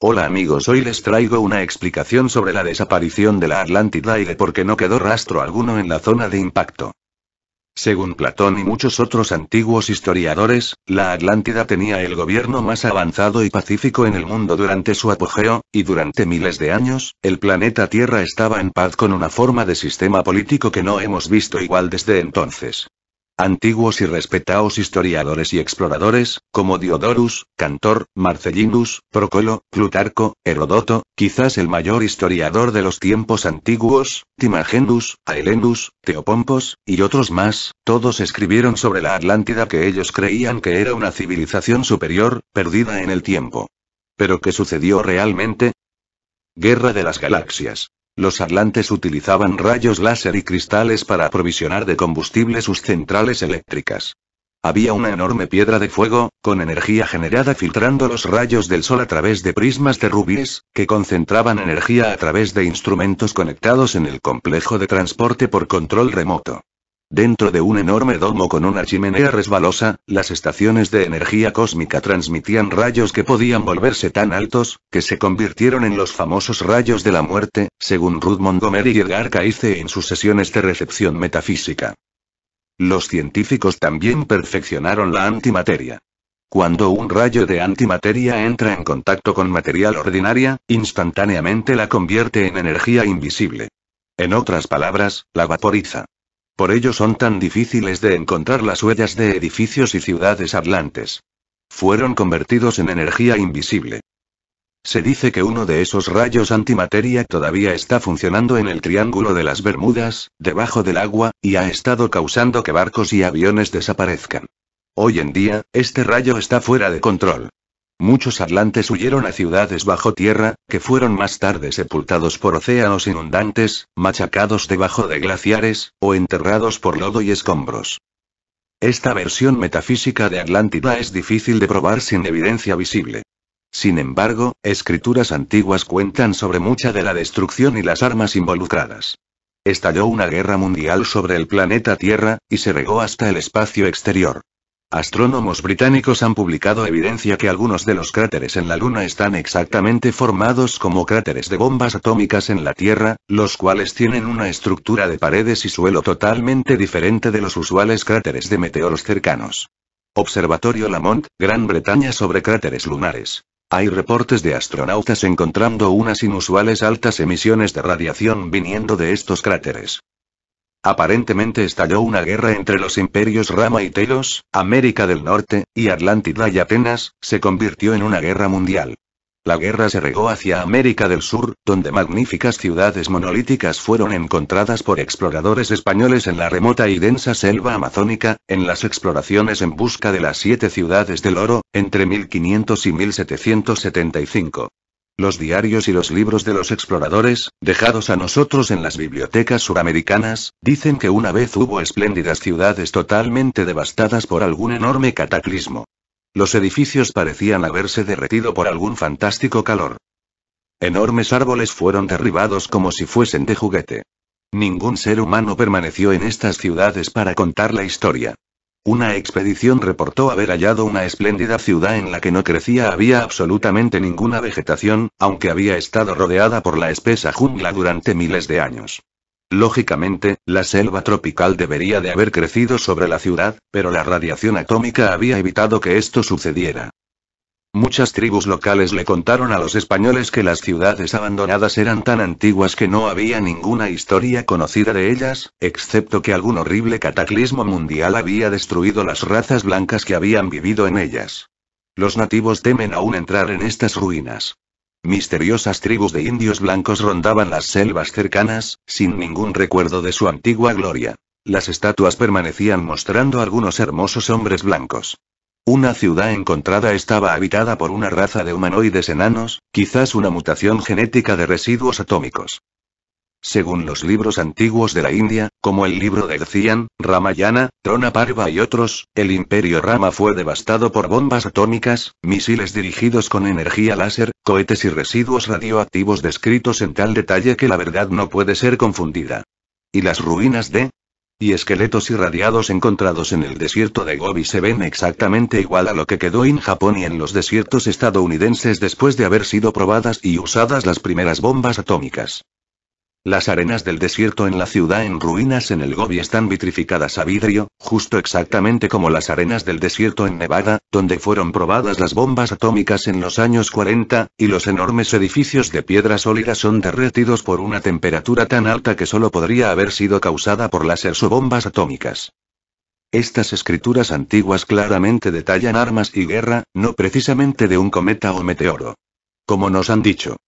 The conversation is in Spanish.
Hola amigos, hoy les traigo una explicación sobre la desaparición de la Atlántida y de por qué no quedó rastro alguno en la zona de impacto. Según Platón y muchos otros antiguos historiadores, la Atlántida tenía el gobierno más avanzado y pacífico en el mundo durante su apogeo, y durante miles de años, el planeta Tierra estaba en paz con una forma de sistema político que no hemos visto igual desde entonces. Antiguos y respetados historiadores y exploradores, como Diodorus, Cantor, Marcellinus, Procolo, Plutarco, Herodoto, quizás el mayor historiador de los tiempos antiguos, Timagendus, Aelendus, Teopompos, y otros más, todos escribieron sobre la Atlántida que ellos creían que era una civilización superior, perdida en el tiempo. ¿Pero qué sucedió realmente? Guerra de las Galaxias. Los atlantes utilizaban rayos láser y cristales para aprovisionar de combustible sus centrales eléctricas. Había una enorme piedra de fuego, con energía generada filtrando los rayos del sol a través de prismas de rubíes, que concentraban energía a través de instrumentos conectados en el complejo de transporte por control remoto. Dentro de un enorme domo con una chimenea resbalosa, las estaciones de energía cósmica transmitían rayos que podían volverse tan altos, que se convirtieron en los famosos rayos de la muerte, según Ruth Montgomery y Edgar Cayce en sus sesiones de recepción metafísica. Los científicos también perfeccionaron la antimateria. Cuando un rayo de antimateria entra en contacto con material ordinaria, instantáneamente la convierte en energía invisible. En otras palabras, la vaporiza. Por ello son tan difíciles de encontrar las huellas de edificios y ciudades atlantes. Fueron convertidos en energía invisible. Se dice que uno de esos rayos antimateria todavía está funcionando en el Triángulo de las Bermudas, debajo del agua, y ha estado causando que barcos y aviones desaparezcan. Hoy en día, este rayo está fuera de control. Muchos atlantes huyeron a ciudades bajo tierra, que fueron más tarde sepultados por océanos inundantes, machacados debajo de glaciares, o enterrados por lodo y escombros. Esta versión metafísica de Atlántida es difícil de probar sin evidencia visible. Sin embargo, escrituras antiguas cuentan sobre mucha de la destrucción y las armas involucradas. Estalló una guerra mundial sobre el planeta Tierra, y se regó hasta el espacio exterior. Astrónomos británicos han publicado evidencia que algunos de los cráteres en la Luna están exactamente formados como cráteres de bombas atómicas en la Tierra, los cuales tienen una estructura de paredes y suelo totalmente diferente de los usuales cráteres de meteoros cercanos. Observatorio Lamont, Gran Bretaña sobre cráteres lunares. Hay reportes de astronautas encontrando unas inusuales altas emisiones de radiación viniendo de estos cráteres. Aparentemente estalló una guerra entre los imperios Rama y Telos, América del Norte, y Atlántida y Atenas, se convirtió en una guerra mundial. La guerra se regó hacia América del Sur, donde magníficas ciudades monolíticas fueron encontradas por exploradores españoles en la remota y densa selva amazónica, en las exploraciones en busca de las siete ciudades del oro, entre 1500 y 1775 los diarios y los libros de los exploradores, dejados a nosotros en las bibliotecas suramericanas, dicen que una vez hubo espléndidas ciudades totalmente devastadas por algún enorme cataclismo. Los edificios parecían haberse derretido por algún fantástico calor. Enormes árboles fueron derribados como si fuesen de juguete. Ningún ser humano permaneció en estas ciudades para contar la historia. Una expedición reportó haber hallado una espléndida ciudad en la que no crecía había absolutamente ninguna vegetación, aunque había estado rodeada por la espesa jungla durante miles de años. Lógicamente, la selva tropical debería de haber crecido sobre la ciudad, pero la radiación atómica había evitado que esto sucediera. Muchas tribus locales le contaron a los españoles que las ciudades abandonadas eran tan antiguas que no había ninguna historia conocida de ellas, excepto que algún horrible cataclismo mundial había destruido las razas blancas que habían vivido en ellas. Los nativos temen aún entrar en estas ruinas. Misteriosas tribus de indios blancos rondaban las selvas cercanas, sin ningún recuerdo de su antigua gloria. Las estatuas permanecían mostrando algunos hermosos hombres blancos. Una ciudad encontrada estaba habitada por una raza de humanoides enanos, quizás una mutación genética de residuos atómicos. Según los libros antiguos de la India, como el libro de decían Ramayana, Trona Parva y otros, el imperio Rama fue devastado por bombas atómicas, misiles dirigidos con energía láser, cohetes y residuos radioactivos descritos en tal detalle que la verdad no puede ser confundida. Y las ruinas de y esqueletos irradiados encontrados en el desierto de Gobi se ven exactamente igual a lo que quedó en Japón y en los desiertos estadounidenses después de haber sido probadas y usadas las primeras bombas atómicas. Las arenas del desierto en la ciudad en ruinas en el Gobi están vitrificadas a vidrio, justo exactamente como las arenas del desierto en Nevada, donde fueron probadas las bombas atómicas en los años 40, y los enormes edificios de piedra sólida son derretidos por una temperatura tan alta que solo podría haber sido causada por las o atómicas. Estas escrituras antiguas claramente detallan armas y guerra, no precisamente de un cometa o meteoro. Como nos han dicho,